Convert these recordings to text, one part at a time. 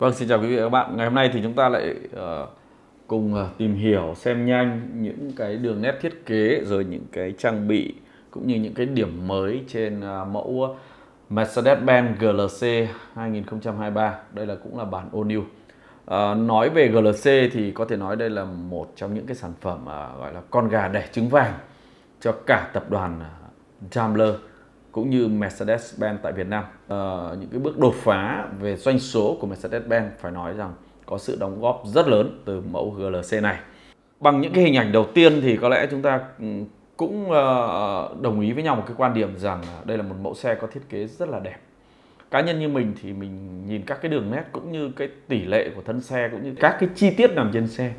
Vâng, xin chào quý vị và các bạn. Ngày hôm nay thì chúng ta lại uh, cùng uh, tìm hiểu xem nhanh những cái đường nét thiết kế rồi những cái trang bị cũng như những cái điểm mới trên uh, mẫu Mercedes-Benz GLC 2023. Đây là cũng là bản all new. À, nói về GLC thì có thể nói đây là một trong những cái sản phẩm à, gọi là con gà đẻ trứng vàng cho cả tập đoàn Daimler cũng như Mercedes-Benz tại Việt Nam. Ờ, những cái bước đột phá về doanh số của Mercedes-Benz phải nói rằng có sự đóng góp rất lớn từ mẫu GLC này. Bằng những cái hình ảnh đầu tiên thì có lẽ chúng ta ừ, cũng ờ, đồng ý với nhau một cái quan điểm rằng đây là một mẫu xe có thiết kế rất là đẹp. Cá nhân như mình thì mình nhìn các cái đường nét cũng như cái tỷ lệ của thân xe cũng như các cái chi tiết nằm trên xe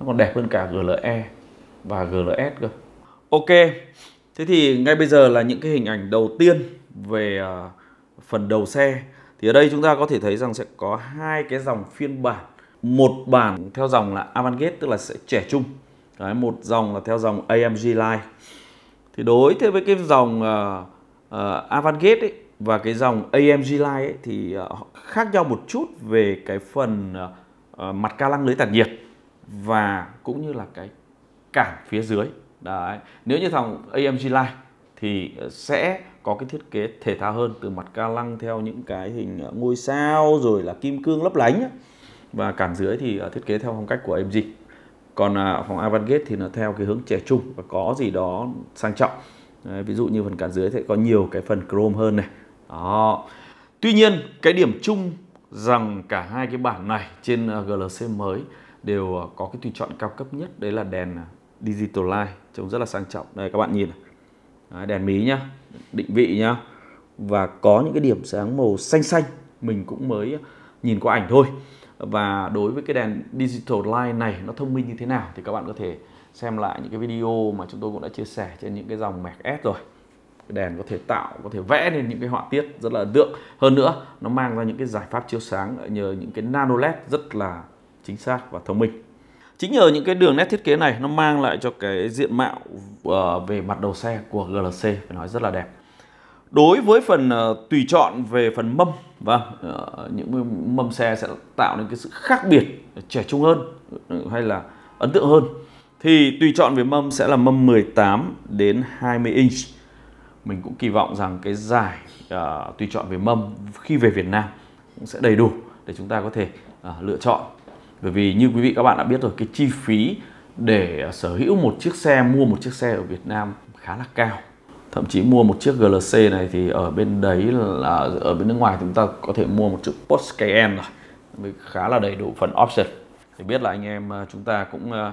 nó còn đẹp hơn cả GLE và GLS cơ. Ok, Thế thì ngay bây giờ là những cái hình ảnh đầu tiên về à, phần đầu xe. Thì ở đây chúng ta có thể thấy rằng sẽ có hai cái dòng phiên bản. Một bản theo dòng là Avantgarde tức là sẽ trẻ trung. Đấy, một dòng là theo dòng AMG Line. Thì đối thế với cái dòng uh, à, uh, à, Avantgarde ấy, và cái dòng AMG Line ấy, thì uh, khác nhau một chút về cái phần uh, mặt ca lăng lưới tản nhiệt và cũng như là cái cảm phía dưới Đấy. Nếu như thằng AMG Line thì ờ, sẽ có cái thiết kế thể thao hơn từ mặt ca lăng theo những cái hình ờ, ngôi sao rồi là kim cương lấp lánh và cản dưới thì ờ, thiết kế theo phong cách của AMG còn à, phòng Avantgarde thì nó theo cái hướng trẻ trung và có gì đó sang trọng Đấy, ví dụ như phần cản dưới sẽ có nhiều cái phần chrome hơn này đó tuy nhiên cái điểm chung rằng cả hai cái bản này trên GLC mới đều có cái tùy chọn cao cấp nhất đấy là đèn à, digital light trông rất là sang trọng đây các bạn nhìn Đấy, đèn mí nhá định vị nhá và có những cái điểm sáng màu xanh xanh mình cũng mới nhìn qua ảnh thôi và đối với cái đèn digital light này nó thông minh như thế nào thì các bạn có thể xem lại những cái video mà chúng tôi cũng đã chia sẻ trên những cái dòng Mac S rồi Cái đèn có thể tạo có thể vẽ nên những cái họa tiết rất là ấn tượng hơn nữa nó mang ra những cái giải pháp chiếu sáng nhờ những cái nano led rất là chính xác và thông minh chính nhờ những cái đường nét thiết kế này nó mang lại cho cái diện mạo ờ, về mặt đầu xe của GLC phải nói rất là đẹp đối với phần ờ, tùy chọn về phần mâm và vâng, ờ, những mâm xe sẽ tạo nên cái sự khác biệt trẻ trung hơn ừ, hay là ấn tượng hơn thì tùy chọn về mâm sẽ là mâm 18 đến 20 inch mình cũng kỳ vọng rằng cái giải tùy chọn về mâm khi về Việt Nam cũng sẽ đầy đủ để chúng ta có thể lựa chọn bởi vì như quý vị các bạn đã biết rồi cái chi phí để sở hữu một chiếc xe mua một chiếc xe ở Việt Nam khá là cao thậm chí mua một chiếc GLC này thì ở bên đấy là ở bên nước ngoài chúng ta có thể mua một chiếc Porsche Cayenne rồi khá là đầy đủ phần option thì biết là anh em ờ, chúng ta cũng ờ,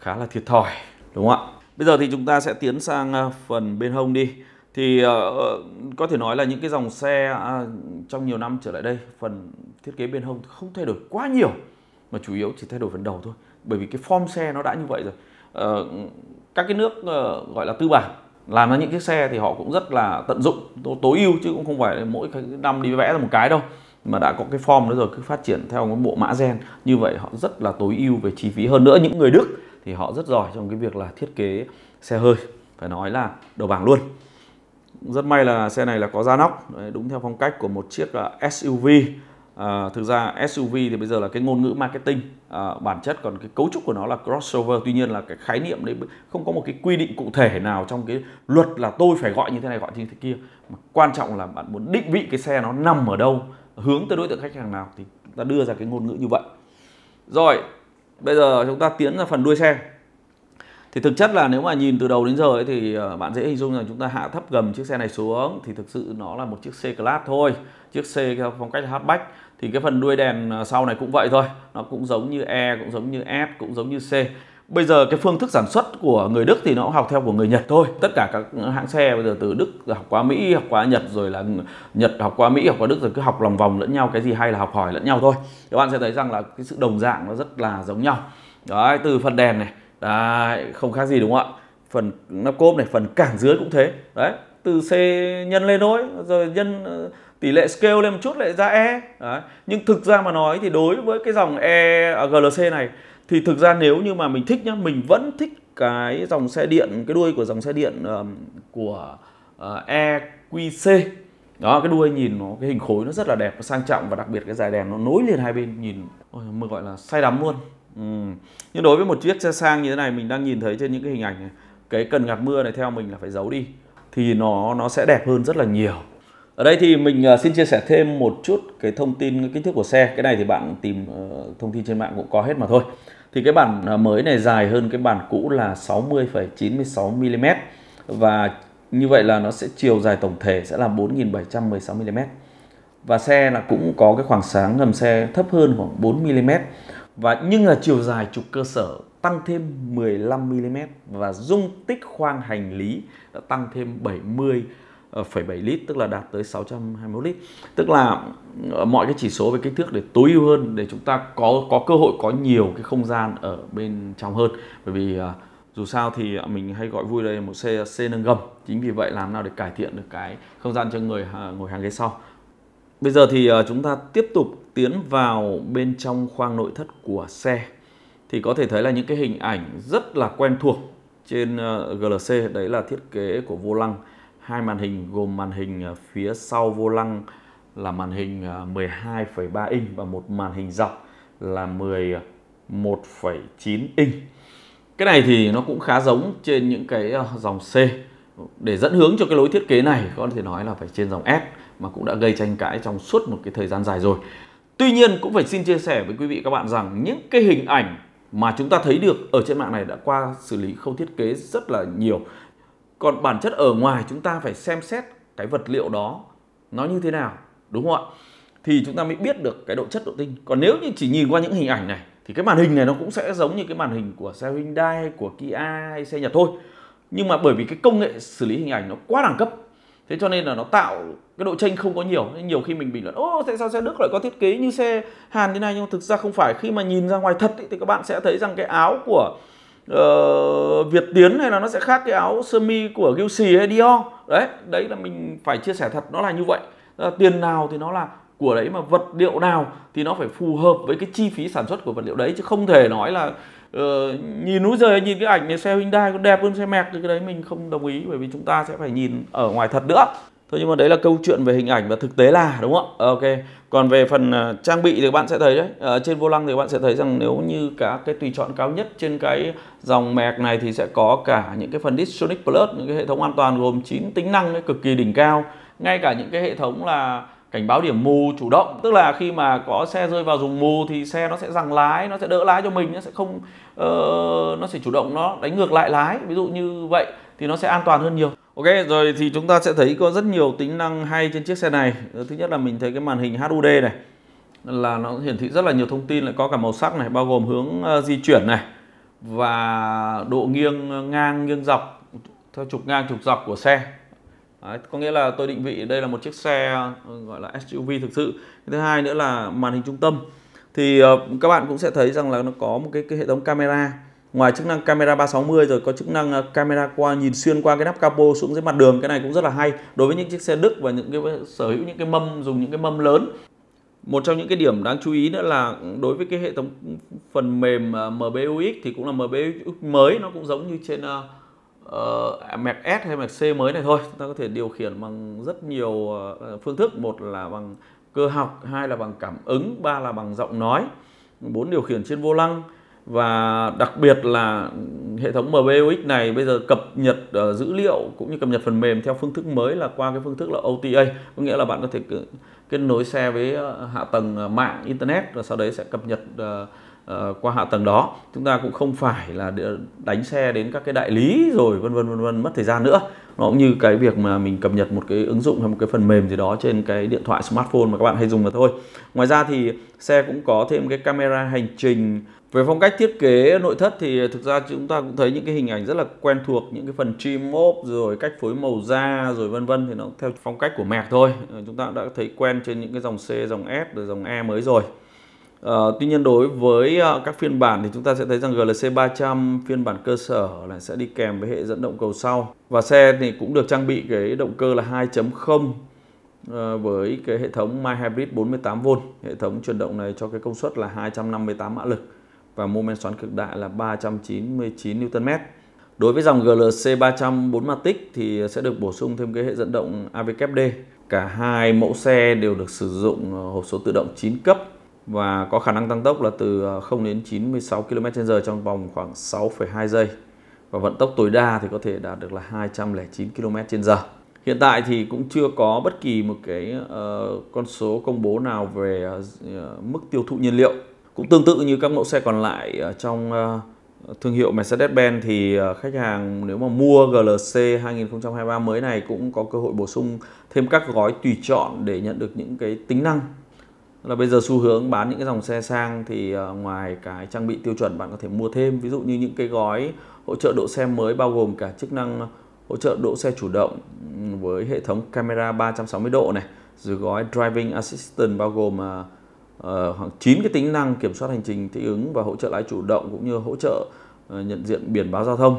khá là thiệt thòi đúng không ạ bây giờ thì chúng ta sẽ tiến sang ờ, phần bên hông đi thì uh, có thể nói là những cái dòng xe uh, trong nhiều năm trở lại đây phần thiết kế bên hông không thay đổi quá nhiều mà chủ yếu chỉ thay đổi phần đầu thôi bởi vì cái form xe nó đã như vậy rồi ờ, các cái nước ờ, gọi là tư bản làm ra những cái xe thì họ cũng rất là tận dụng tối ưu chứ cũng không phải mỗi năm đi vẽ ra một cái đâu mà đã có cái form đó rồi cứ phát triển theo cái bộ mã gen như vậy họ rất là tối ưu về chi phí hơn nữa những người Đức thì họ rất giỏi trong cái việc là thiết kế xe hơi phải nói là đầu bảng luôn rất may là xe này là có da nóc đúng theo phong cách của một chiếc ờ, SUV À, thực ra SUV thì bây giờ là cái ngôn ngữ marketing à, bản chất còn cái cấu trúc của nó là crossover tuy nhiên là cái khái niệm đấy không có một cái quy định cụ thể nào trong cái luật là tôi phải gọi như thế này gọi như thế kia mà quan trọng là bạn muốn định vị cái xe nó nằm ở đâu hướng tới đối tượng khách hàng nào thì ta đưa ra cái ngôn ngữ như vậy rồi bây giờ chúng ta tiến ra phần đuôi xe thì thực chất là nếu mà nhìn từ đầu đến giờ ấy, thì ờ, bạn dễ hình dung rằng chúng ta hạ thấp gầm chiếc xe này xuống thì thực sự nó là một chiếc C class thôi chiếc C phong cách hatchback thì cái phần đuôi đèn ờ, sau này cũng vậy thôi nó cũng giống như E cũng giống như S cũng giống như C bây giờ cái phương thức sản xuất của người Đức thì nó học theo của người Nhật thôi tất cả các hãng xe bây giờ từ Đức học qua Mỹ học qua Nhật rồi là Nhật học qua Mỹ học qua Đức rồi cứ học lòng vòng lẫn nhau cái gì hay là học hỏi lẫn nhau thôi các bạn sẽ thấy rằng là cái sự đồng dạng nó rất là giống nhau đấy từ phần đèn này Đấy, không khác gì đúng không ạ? Phần nắp cốp này, phần cản dưới cũng thế. Đấy, từ C nhân lên thôi, rồi nhân ờ, tỷ lệ scale lên một chút lại ra E. Đấy. Nhưng thực ra mà nói thì đối với cái dòng E à, GLC này thì thực ra nếu như mà mình thích nhá, mình vẫn thích cái dòng xe điện, cái đuôi của dòng xe điện um, của uh, ờ, EQC đó cái đuôi nhìn nó cái hình khối nó rất là đẹp nó sang trọng và đặc biệt cái dài đèn nó nối liền hai bên nhìn ôi, mới gọi là say đắm luôn Ừ. Nhưng đối với một chiếc xe sang như thế này mình đang nhìn thấy trên những cái hình ảnh này, cái cần gạt mưa này theo mình là phải giấu đi thì nó nó sẽ đẹp hơn rất là nhiều. Ở đây thì mình à, xin chia sẻ thêm một chút cái thông tin cái kích thước của xe. Cái này thì bạn tìm ờ, thông tin trên mạng cũng có hết mà thôi. Thì cái bản à, mới này dài hơn cái bản cũ là 60,96 mm và như vậy là nó sẽ chiều dài tổng thể sẽ là 4.716 mm. Và xe là cũng có cái khoảng sáng ngầm xe thấp hơn khoảng 4 mm và nhưng là chiều dài trục cơ sở tăng thêm 15 mm và dung tích khoang hành lý đã tăng thêm 70 0,7 lít tức là đạt tới 621 lít tức là ờ, mọi cái chỉ số về kích thước để tối ưu hơn để chúng ta có có cơ hội có nhiều cái không gian ở bên trong hơn bởi vì ờ, dù sao thì mình hay gọi vui đây một xe xe nâng gầm chính vì vậy làm nào để cải thiện được cái không gian cho người à, ngồi hàng ghế sau bây giờ thì ờ, chúng ta tiếp tục tiến vào bên trong khoang nội thất của xe thì có thể thấy là những cái hình ảnh rất là quen thuộc trên ờ, GLC đấy là thiết kế của vô lăng hai màn hình gồm màn hình ờ, phía sau vô lăng là màn hình 12,3 ờ, inch và một màn hình dọc là 11,9 inch. Cái này thì nó cũng khá giống trên những cái dòng C. Để dẫn hướng cho cái lối thiết kế này có thể nói là phải trên dòng S mà cũng đã gây tranh cãi trong suốt một cái thời gian dài rồi. Tuy nhiên cũng phải xin chia sẻ với quý vị các bạn rằng những cái hình ảnh mà chúng ta thấy được ở trên mạng này đã qua xử lý không thiết kế rất là nhiều. Còn bản chất ở ngoài chúng ta phải xem xét cái vật liệu đó nó như thế nào, đúng không ạ? Thì chúng ta mới biết được cái độ chất độ tinh. Còn nếu như chỉ nhìn qua những hình ảnh này thì cái màn hình này nó cũng sẽ giống như cái màn hình của xe Hyundai, của Kia hay xe Nhật thôi. Nhưng mà bởi vì cái công nghệ xử lý hình ảnh nó quá đẳng cấp thế cho nên là nó tạo cái độ tranh không có nhiều nên nhiều khi mình bình luận ô tại sao xe đức lại có thiết kế như xe hàn thế này nhưng thực ra không phải khi mà nhìn ra ngoài thật ý, thì các bạn sẽ thấy rằng cái áo của uh, việt tiến hay là nó sẽ khác cái áo sơ mi của gucci hay dior đấy đấy là mình phải chia sẻ thật nó là như vậy à, tiền nào thì nó là của đấy mà vật liệu nào thì nó phải phù hợp với cái chi phí sản xuất của vật liệu đấy chứ không thể nói là Ờ, nhìn núi rời nhìn cái ảnh này xe Hyundai còn đẹp hơn xe Merc thì cái đấy mình không đồng ý bởi vì chúng ta sẽ phải nhìn ở ngoài thật nữa Thôi nhưng mà đấy là câu chuyện về hình ảnh và thực tế là đúng không ờ, Ok. Còn về phần uh, trang bị thì các bạn sẽ thấy đấy. Ở ờ, trên vô lăng thì các bạn sẽ thấy rằng nếu như cả cái tùy chọn cao nhất trên cái dòng mẹc này thì sẽ có cả những cái phần Distronic Plus, những cái hệ thống an toàn gồm 9 tính năng ấy, cực kỳ đỉnh cao. Ngay cả những cái hệ thống là cảnh báo điểm mù chủ động tức là khi mà có xe rơi vào vùng mù thì xe nó sẽ rằng lái nó sẽ đỡ lái cho mình nó sẽ không uh, nó sẽ chủ động nó đánh ngược lại lái ví dụ như vậy thì nó sẽ an toàn hơn nhiều ok rồi thì chúng ta sẽ thấy có rất nhiều tính năng hay trên chiếc xe này thứ nhất là mình thấy cái màn hình HUD này là nó hiển thị rất là nhiều thông tin lại có cả màu sắc này bao gồm hướng uh, di chuyển này và độ nghiêng ngang nghiêng dọc theo trục ngang trục dọc của xe Đấy, có nghĩa là tôi định vị đây là một chiếc xe ừ, gọi là SUV thực sự thứ hai nữa là màn hình trung tâm thì uh, các bạn cũng sẽ thấy rằng là nó có một cái, cái hệ thống camera ngoài chức năng camera 360 rồi có chức năng ờ, camera qua nhìn xuyên qua cái nắp capo xuống dưới mặt đường cái này cũng rất là hay đối với những chiếc xe Đức và những cái sở hữu những cái mâm dùng những cái mâm lớn một trong những cái điểm đáng chú ý nữa là đối với cái hệ thống phần mềm ờ, MBUX thì cũng là MBUX mới nó cũng giống như trên uh, uh, ờ, à, Mac S hay Mac C mới này thôi chúng ta có thể điều khiển bằng rất nhiều uh, phương thức một là bằng cơ học hai là bằng cảm ứng ba là bằng giọng nói bốn điều khiển trên vô lăng và đặc biệt là hệ thống MBUX này bây giờ cập nhật uh, dữ liệu cũng như cập nhật phần mềm theo phương thức mới là qua cái phương thức là OTA có nghĩa là bạn có thể kết nối xe với hạ tầng mạng internet rồi sau đấy sẽ cập nhật uh, Ờ, qua hạ tầng đó chúng ta cũng không phải là đánh xe đến các cái đại lý rồi vân vân vân vân mất thời gian nữa nó cũng như cái việc mà mình cập nhật một cái ứng dụng hay một cái phần mềm gì đó trên cái điện thoại smartphone mà các bạn hay dùng mà thôi ngoài ra thì xe cũng có thêm cái camera hành trình về phong cách thiết kế nội thất thì thực ra chúng ta cũng thấy những cái hình ảnh rất là quen thuộc những cái phần trim ốp rồi cách phối màu da rồi vân vân thì nó theo phong cách của mạc thôi ờ, chúng ta đã thấy quen trên những cái dòng C dòng S rồi dòng E mới rồi Ờ, tuy nhiên đối với à, các phiên bản thì chúng ta sẽ thấy rằng GLC 300 phiên bản cơ sở là sẽ đi kèm với hệ dẫn động cầu sau và xe thì cũng được trang bị cái động cơ là 2.0 ờ, với cái hệ thống My Hybrid 48V hệ thống chuyển động này cho cái công suất là 258 mã lực và mô men xoắn cực đại là 399 Nm đối với dòng GLC 300 4 matic thì sẽ được bổ sung thêm cái hệ dẫn động AVKD cả hai mẫu xe đều được sử dụng hộp số tự động 9 cấp và có khả năng tăng tốc là từ 0 ờ, đến 96 km/h trong vòng khoảng 6,2 giây và vận tốc tối đa thì có thể đạt được là 209 km/h. Hiện tại thì cũng chưa có bất kỳ một cái uh, con số công bố nào về uh, mức tiêu thụ nhiên liệu. Cũng tương tự như các mẫu xe còn lại uh, trong uh, thương hiệu Mercedes-Benz thì uh, khách hàng nếu mà mua GLC 2023 mới này cũng có cơ hội bổ sung thêm các gói tùy chọn để nhận được những cái tính năng là bây giờ xu hướng bán những cái dòng xe sang thì ờ, ngoài cái trang bị tiêu chuẩn bạn có thể mua thêm ví dụ như những cái gói hỗ trợ độ xe mới bao gồm cả chức năng hỗ trợ độ xe chủ động với hệ thống camera 360 độ này, rồi gói driving assistant bao gồm uh, khoảng 9 cái tính năng kiểm soát hành trình thích ứng và hỗ trợ lái chủ động cũng như hỗ trợ uh, nhận diện biển báo giao thông.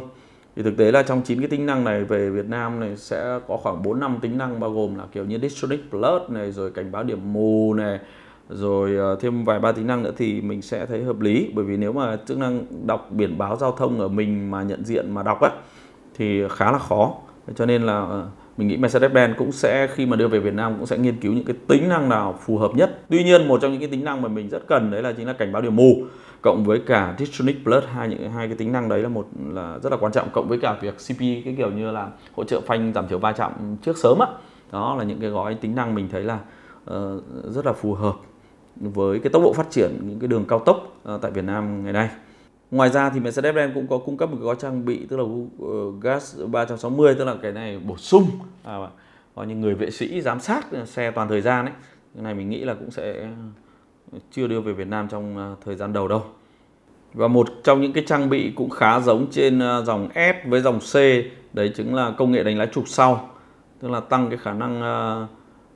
Thì thực tế là trong 9 cái tính năng này về Việt Nam này sẽ có khoảng 4 năm tính năng bao gồm là kiểu như Distronic Plus này rồi cảnh báo điểm mù này rồi ờ, thêm vài ba tính năng nữa thì mình sẽ thấy hợp lý bởi vì nếu mà chức năng đọc biển báo giao thông ở mình mà nhận diện mà đọc ấy, thì khá là khó cho nên là ờ, mình nghĩ Mercedes-Benz cũng sẽ khi mà đưa về Việt Nam cũng sẽ nghiên cứu những cái tính năng nào phù hợp nhất. Tuy nhiên một trong những cái tính năng mà mình rất cần đấy là chính là cảnh báo điểm mù cộng với cả Distonic Plus hai những hai cái tính năng đấy là một là rất là quan trọng cộng với cả việc CP e, cái kiểu như là hỗ trợ phanh giảm thiểu va chạm trước sớm á. Đó là những cái gói tính năng mình thấy là uh, rất là phù hợp với cái tốc độ phát triển những cái đường cao tốc ờ, tại Việt Nam ngày nay. Ngoài ra thì Mercedes-Benz cũng có cung cấp một cái gói trang bị tức là ờ, gas 360 tức là cái này bổ sung à, có những người vệ sĩ giám sát xe toàn thời gian ấy. Cái này mình nghĩ là cũng sẽ ờ, chưa đưa về Việt Nam trong thời gian đầu đâu. Và một trong những cái trang bị cũng khá giống trên dòng S với dòng C đấy chính là công nghệ đánh lái trục sau tức là tăng cái khả năng uh,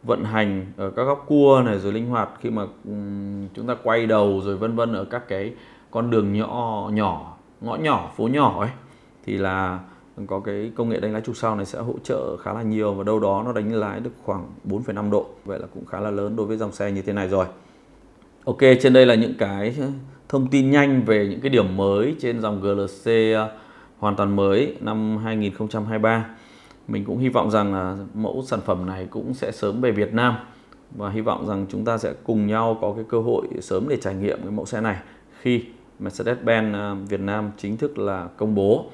vận hành ở các góc cua này rồi linh hoạt khi mà chúng ta quay đầu rồi vân vân ở các cái con đường nhỏ nhỏ ngõ nhỏ phố nhỏ ấy thì là có cái công nghệ đánh lái trục sau này sẽ hỗ trợ khá là nhiều và đâu đó nó đánh lái được khoảng 4,5 độ vậy là cũng khá là lớn đối với dòng xe như thế này rồi Ok trên đây là những cái thông tin nhanh về những cái điểm mới trên dòng GLC ờ, hoàn toàn mới năm 2023 mình cũng hy vọng rằng là mẫu sản phẩm này cũng sẽ sớm về Việt Nam và hy vọng rằng chúng ta sẽ cùng nhau có cái cơ hội sớm để trải nghiệm cái mẫu xe này khi Mercedes-Benz à, Việt Nam chính thức là công bố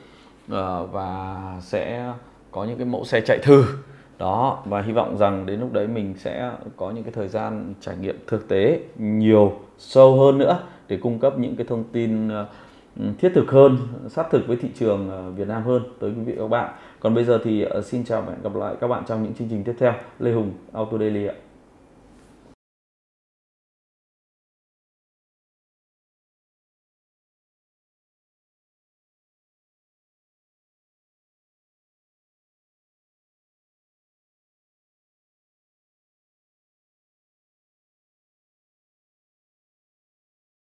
à, và sẽ có những cái mẫu xe chạy thử đó và hy vọng rằng đến lúc đấy mình sẽ có những cái thời gian trải nghiệm thực tế nhiều sâu hơn nữa để cung cấp những cái thông tin à, Ừ, thiết thực hơn, sát thực với thị trường ờ, Việt Nam hơn tới quý vị và các bạn. Còn bây giờ thì ờ, xin chào và hẹn gặp lại các bạn trong những chương trình tiếp theo. Lê Hùng, Auto Daily ạ.